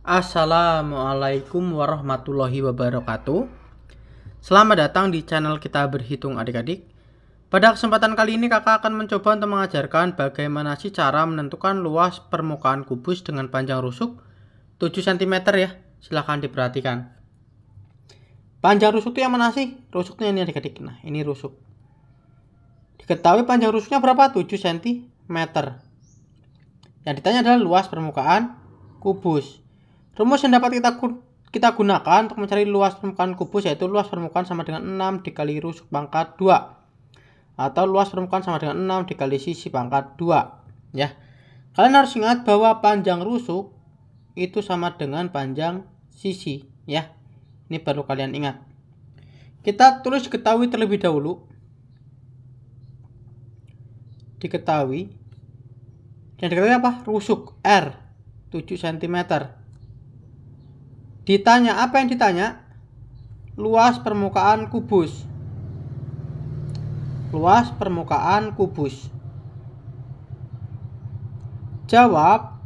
Assalamualaikum warahmatullahi wabarakatuh Selamat datang di channel kita berhitung adik-adik Pada kesempatan kali ini kakak akan mencoba untuk mengajarkan bagaimana sih cara menentukan luas permukaan kubus dengan panjang rusuk 7 cm ya Silahkan diperhatikan Panjang rusuk itu yang mana sih? Rusuknya ini adik-adik Nah ini rusuk Diketahui panjang rusuknya berapa? 7 cm Yang ditanya adalah luas permukaan kubus Rumus yang dapat kita kita gunakan untuk mencari luas permukaan kubus yaitu luas permukaan sama dengan 6 dikali rusuk pangkat 2 atau luas permukaan sama dengan 6 dikali sisi pangkat 2 ya. Kalian harus ingat bahwa panjang rusuk itu sama dengan panjang sisi ya. Ini perlu kalian ingat. Kita tulis ketahui terlebih dahulu. Diketahui. Yang diketahui apa? Rusuk R 7 cm Ditanya apa yang ditanya? Luas permukaan kubus. Luas permukaan kubus. Jawab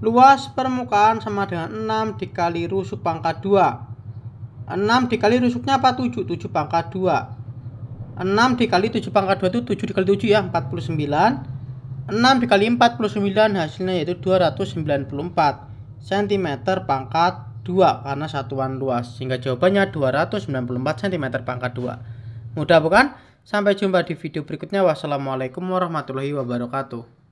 Luas permukaan sama dengan 6 dikali rusuk pangkat 2. 6 dikali rusuknya apa? 7. 7 pangkat 2. 6 dikali 7 pangkat 2 itu 7 dikali 7 ya, 49. 6 dikali 49 hasilnya yaitu 294 cm pangkat 2 karena satuan luas. Sehingga jawabannya 294 cm pangkat 2. Mudah bukan? Sampai jumpa di video berikutnya. Wassalamualaikum warahmatullahi wabarakatuh.